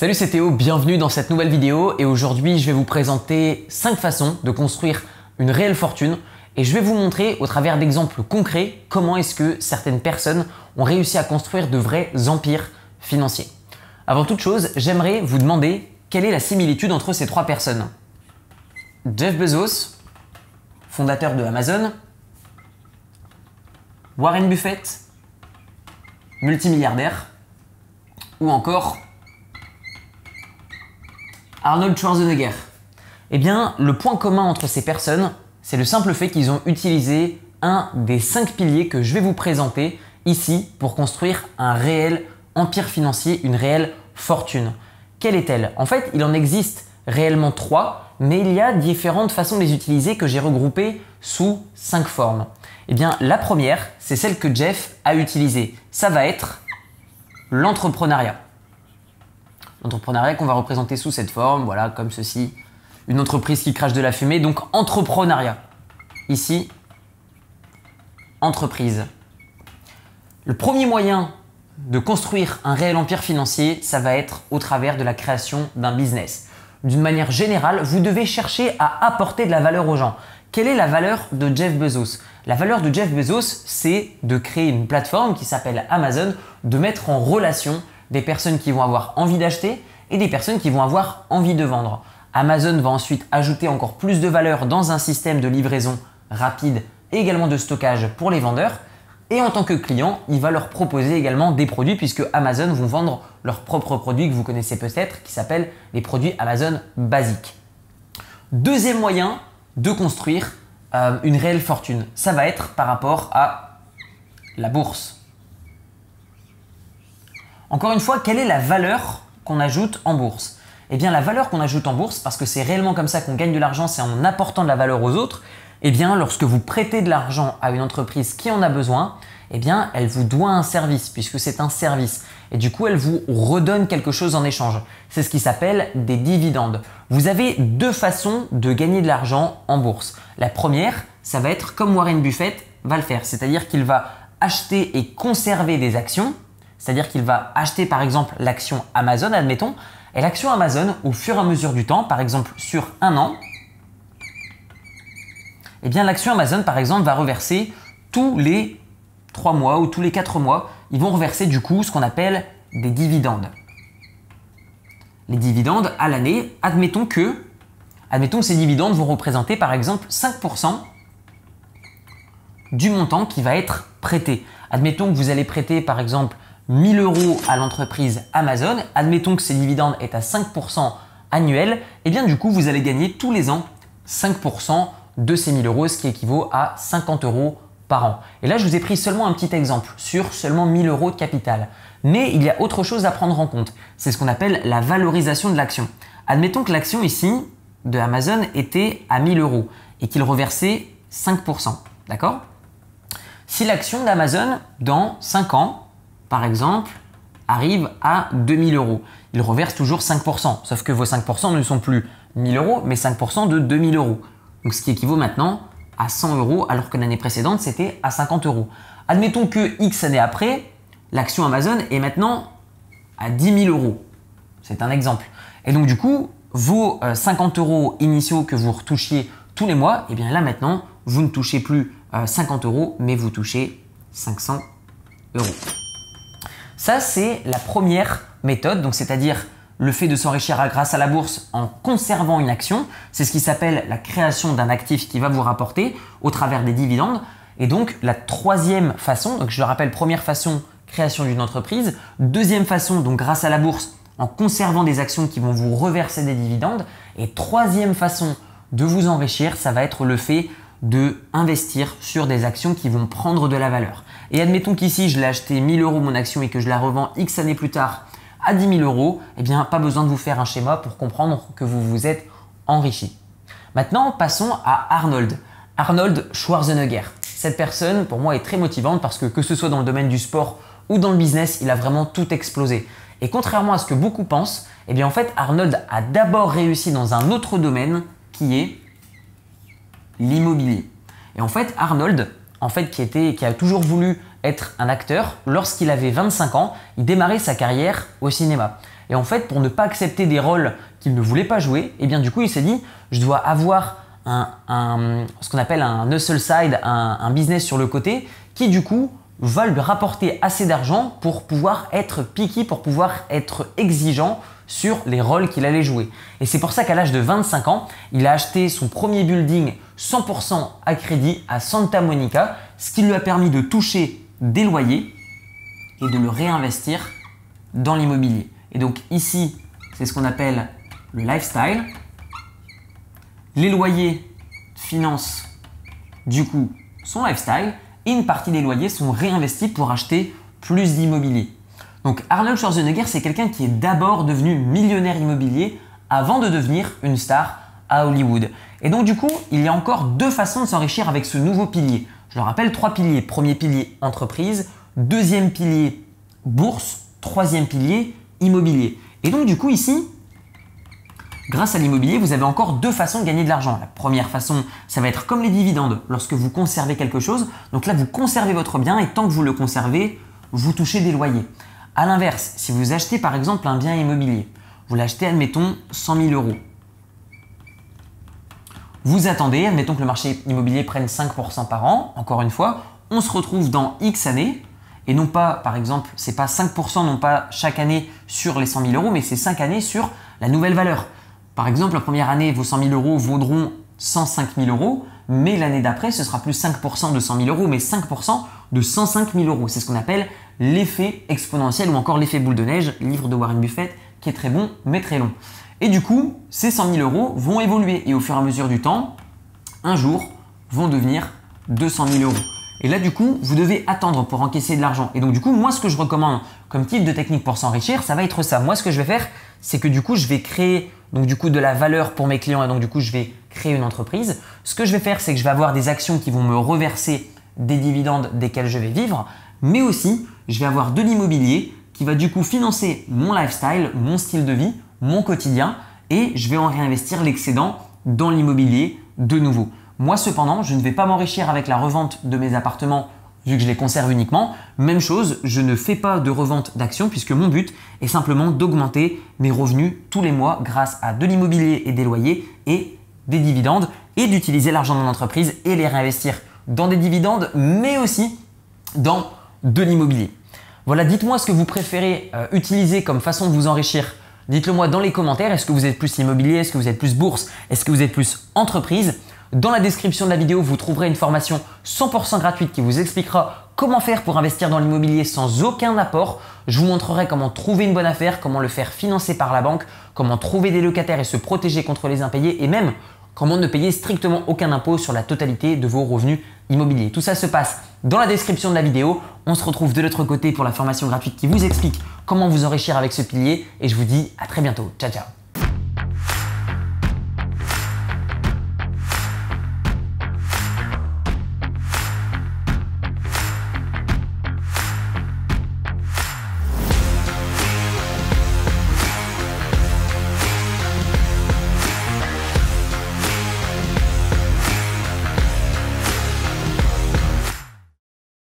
Salut c'est Théo, bienvenue dans cette nouvelle vidéo et aujourd'hui je vais vous présenter 5 façons de construire une réelle fortune et je vais vous montrer au travers d'exemples concrets comment est-ce que certaines personnes ont réussi à construire de vrais empires financiers. Avant toute chose, j'aimerais vous demander quelle est la similitude entre ces trois personnes. Jeff Bezos, fondateur de Amazon, Warren Buffett, multimilliardaire, ou encore Arnold Schwarzenegger. Eh bien, le point commun entre ces personnes, c'est le simple fait qu'ils ont utilisé un des cinq piliers que je vais vous présenter ici pour construire un réel empire financier, une réelle fortune. Quelle est-elle En fait, il en existe réellement trois, mais il y a différentes façons de les utiliser que j'ai regroupées sous cinq formes. Eh bien, la première, c'est celle que Jeff a utilisée. Ça va être l'entrepreneuriat. L'entrepreneuriat qu'on va représenter sous cette forme, voilà, comme ceci. Une entreprise qui crache de la fumée, donc entrepreneuriat. Ici, entreprise. Le premier moyen de construire un réel empire financier, ça va être au travers de la création d'un business. D'une manière générale, vous devez chercher à apporter de la valeur aux gens. Quelle est la valeur de Jeff Bezos La valeur de Jeff Bezos, c'est de créer une plateforme qui s'appelle Amazon, de mettre en relation des personnes qui vont avoir envie d'acheter et des personnes qui vont avoir envie de vendre. Amazon va ensuite ajouter encore plus de valeur dans un système de livraison rapide et également de stockage pour les vendeurs. Et en tant que client, il va leur proposer également des produits puisque Amazon vont vendre leurs propres produits que vous connaissez peut-être qui s'appellent les produits Amazon basiques. Deuxième moyen de construire euh, une réelle fortune, ça va être par rapport à la bourse. Encore une fois, quelle est la valeur qu'on ajoute en bourse Eh bien, la valeur qu'on ajoute en bourse, parce que c'est réellement comme ça qu'on gagne de l'argent, c'est en apportant de la valeur aux autres, eh bien, lorsque vous prêtez de l'argent à une entreprise qui en a besoin, eh bien, elle vous doit un service, puisque c'est un service. Et du coup, elle vous redonne quelque chose en échange. C'est ce qui s'appelle des dividendes. Vous avez deux façons de gagner de l'argent en bourse. La première, ça va être comme Warren Buffett va le faire, c'est-à-dire qu'il va acheter et conserver des actions c'est-à-dire qu'il va acheter par exemple l'action Amazon, admettons, et l'action Amazon, au fur et à mesure du temps, par exemple sur un an, eh bien l'action Amazon, par exemple, va reverser tous les 3 mois ou tous les 4 mois, ils vont reverser du coup ce qu'on appelle des dividendes. Les dividendes à l'année, admettons que admettons que ces dividendes vont représenter par exemple 5% du montant qui va être prêté. Admettons que vous allez prêter par exemple 1000 euros à l'entreprise Amazon, admettons que ses dividendes est à 5% annuel, et eh bien du coup vous allez gagner tous les ans 5% de ces 1000 euros, ce qui équivaut à 50 euros par an. Et là je vous ai pris seulement un petit exemple sur seulement 1000 euros de capital. Mais il y a autre chose à prendre en compte, c'est ce qu'on appelle la valorisation de l'action. Admettons que l'action ici de Amazon était à 1000 euros et qu'il reversait 5%, d'accord Si l'action d'Amazon dans 5 ans par exemple, arrive à 2000 euros. Il reverse toujours 5%, sauf que vos 5% ne sont plus 1000 euros, mais 5% de 2000 euros. Donc ce qui équivaut maintenant à 100 euros, alors que l'année précédente, c'était à 50 euros. Admettons que X années après, l'action Amazon est maintenant à 10 000 euros. C'est un exemple. Et donc du coup, vos 50 euh, euros initiaux que vous retouchiez tous les mois, et eh bien là maintenant, vous ne touchez plus 50 euh, euros, mais vous touchez 500 euros. Ça, c'est la première méthode, donc c'est-à-dire le fait de s'enrichir grâce à la bourse en conservant une action. C'est ce qui s'appelle la création d'un actif qui va vous rapporter au travers des dividendes. Et donc la troisième façon, donc je le rappelle, première façon, création d'une entreprise. Deuxième façon, donc grâce à la bourse, en conservant des actions qui vont vous reverser des dividendes. Et troisième façon de vous enrichir, ça va être le fait de investir sur des actions qui vont prendre de la valeur. Et admettons qu'ici, je l'ai acheté 1000 euros mon action et que je la revends X années plus tard à 10 000 euros, eh bien, pas besoin de vous faire un schéma pour comprendre que vous vous êtes enrichi. Maintenant, passons à Arnold. Arnold Schwarzenegger. Cette personne, pour moi, est très motivante parce que que ce soit dans le domaine du sport ou dans le business, il a vraiment tout explosé. Et contrairement à ce que beaucoup pensent, eh bien en fait, Arnold a d'abord réussi dans un autre domaine qui est l'immobilier. Et en fait, Arnold, en fait, qui, était, qui a toujours voulu être un acteur, lorsqu'il avait 25 ans, il démarrait sa carrière au cinéma. Et en fait, pour ne pas accepter des rôles qu'il ne voulait pas jouer, et eh bien du coup, il s'est dit, je dois avoir un, ce qu'on appelle un hustle side, un business sur le côté, qui du coup va lui rapporter assez d'argent pour pouvoir être piqué, pour pouvoir être exigeant sur les rôles qu'il allait jouer. Et c'est pour ça qu'à l'âge de 25 ans, il a acheté son premier building 100% à crédit à Santa Monica, ce qui lui a permis de toucher des loyers et de le réinvestir dans l'immobilier. Et donc ici, c'est ce qu'on appelle le lifestyle. Les loyers financent du coup son lifestyle une partie des loyers sont réinvestis pour acheter plus d'immobilier. Donc Arnold Schwarzenegger, c'est quelqu'un qui est d'abord devenu millionnaire immobilier avant de devenir une star à Hollywood. Et donc du coup, il y a encore deux façons de s'enrichir avec ce nouveau pilier. Je le rappelle, trois piliers. Premier pilier, entreprise. Deuxième pilier, bourse. Troisième pilier, immobilier. Et donc du coup, ici, Grâce à l'immobilier, vous avez encore deux façons de gagner de l'argent. La première façon, ça va être comme les dividendes, lorsque vous conservez quelque chose. Donc là, vous conservez votre bien et tant que vous le conservez, vous touchez des loyers. A l'inverse, si vous achetez par exemple un bien immobilier, vous l'achetez, admettons, 100 000 euros. Vous attendez, admettons que le marché immobilier prenne 5% par an, encore une fois, on se retrouve dans X années, et non pas, par exemple, c'est pas 5%, non pas chaque année sur les 100 000 euros, mais c'est 5 années sur la nouvelle valeur. Par exemple, la première année, vos 100 000 euros vaudront 105 000 euros, mais l'année d'après, ce sera plus 5% de 100 000 euros, mais 5% de 105 000 euros. C'est ce qu'on appelle l'effet exponentiel ou encore l'effet boule de neige, livre de Warren Buffett, qui est très bon, mais très long. Et du coup, ces 100 000 euros vont évoluer et au fur et à mesure du temps, un jour, vont devenir 200 000 euros. Et là, du coup, vous devez attendre pour encaisser de l'argent. Et donc, du coup, moi, ce que je recommande comme type de technique pour s'enrichir, ça va être ça. Moi, ce que je vais faire, c'est que du coup, je vais créer donc du coup de la valeur pour mes clients et donc du coup je vais créer une entreprise. Ce que je vais faire, c'est que je vais avoir des actions qui vont me reverser des dividendes desquels je vais vivre, mais aussi je vais avoir de l'immobilier qui va du coup financer mon lifestyle, mon style de vie, mon quotidien, et je vais en réinvestir l'excédent dans l'immobilier de nouveau. Moi cependant, je ne vais pas m'enrichir avec la revente de mes appartements vu que je les conserve uniquement. Même chose, je ne fais pas de revente d'actions puisque mon but est simplement d'augmenter mes revenus tous les mois grâce à de l'immobilier et des loyers et des dividendes et d'utiliser l'argent de mon entreprise et les réinvestir dans des dividendes mais aussi dans de l'immobilier. Voilà, dites-moi ce que vous préférez euh, utiliser comme façon de vous enrichir. Dites-le moi dans les commentaires. Est-ce que vous êtes plus immobilier Est-ce que vous êtes plus bourse Est-ce que vous êtes plus entreprise dans la description de la vidéo, vous trouverez une formation 100% gratuite qui vous expliquera comment faire pour investir dans l'immobilier sans aucun apport. Je vous montrerai comment trouver une bonne affaire, comment le faire financer par la banque, comment trouver des locataires et se protéger contre les impayés et même comment ne payer strictement aucun impôt sur la totalité de vos revenus immobiliers. Tout ça se passe dans la description de la vidéo. On se retrouve de l'autre côté pour la formation gratuite qui vous explique comment vous enrichir avec ce pilier et je vous dis à très bientôt. Ciao ciao